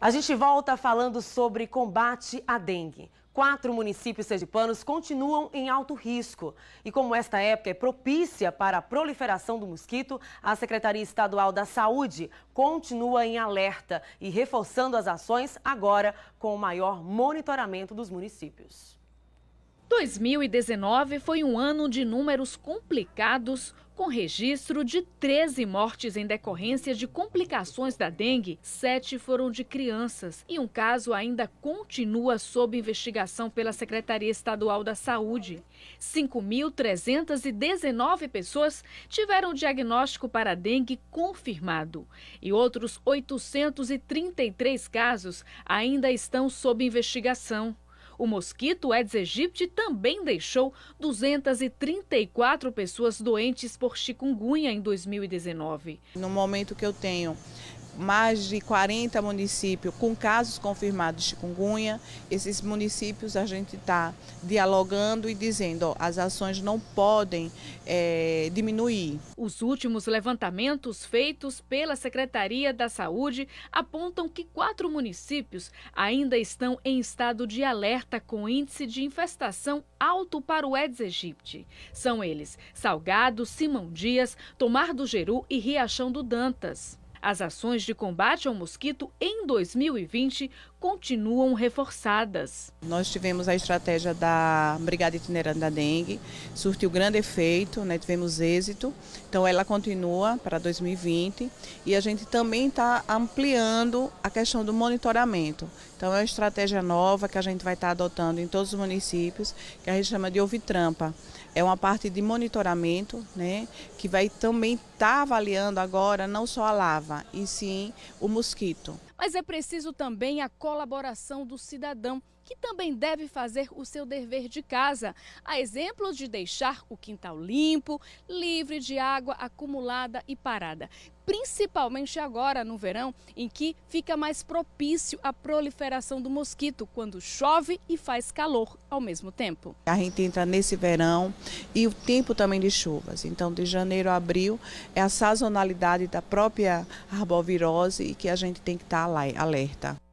A gente volta falando sobre combate à dengue. Quatro municípios sergipanos continuam em alto risco. E como esta época é propícia para a proliferação do mosquito, a Secretaria Estadual da Saúde continua em alerta e reforçando as ações agora com o maior monitoramento dos municípios. 2019 foi um ano de números complicados com registro de 13 mortes em decorrência de complicações da dengue, sete foram de crianças e um caso ainda continua sob investigação pela Secretaria Estadual da Saúde. 5.319 pessoas tiveram diagnóstico para dengue confirmado e outros 833 casos ainda estão sob investigação. O mosquito Aedes aegypti também deixou 234 pessoas doentes por chikungunya em 2019. No momento que eu tenho mais de 40 municípios com casos confirmados de chikungunya. Esses municípios a gente está dialogando e dizendo ó, as ações não podem é, diminuir. Os últimos levantamentos feitos pela Secretaria da Saúde apontam que quatro municípios ainda estão em estado de alerta com índice de infestação alto para o Aedes aegypti. São eles Salgado, Simão Dias, Tomar do Geru e Riachão do Dantas. As ações de combate ao mosquito em 2020 continuam reforçadas. Nós tivemos a estratégia da Brigada Itinerante da Dengue, surtiu grande efeito, né? tivemos êxito, então ela continua para 2020 e a gente também está ampliando a questão do monitoramento. Então é uma estratégia nova que a gente vai estar tá adotando em todos os municípios, que a gente chama de ouvitrampa. É uma parte de monitoramento, né, que vai também estar tá avaliando agora não só a lava, larva, e sim o mosquito. Mas é preciso também a colaboração do cidadão que também deve fazer o seu dever de casa, a exemplo de deixar o quintal limpo, livre de água acumulada e parada principalmente agora no verão, em que fica mais propício à proliferação do mosquito quando chove e faz calor ao mesmo tempo. A gente entra nesse verão e o tempo também de chuvas. Então, de janeiro a abril é a sazonalidade da própria arbovirose e que a gente tem que estar alerta.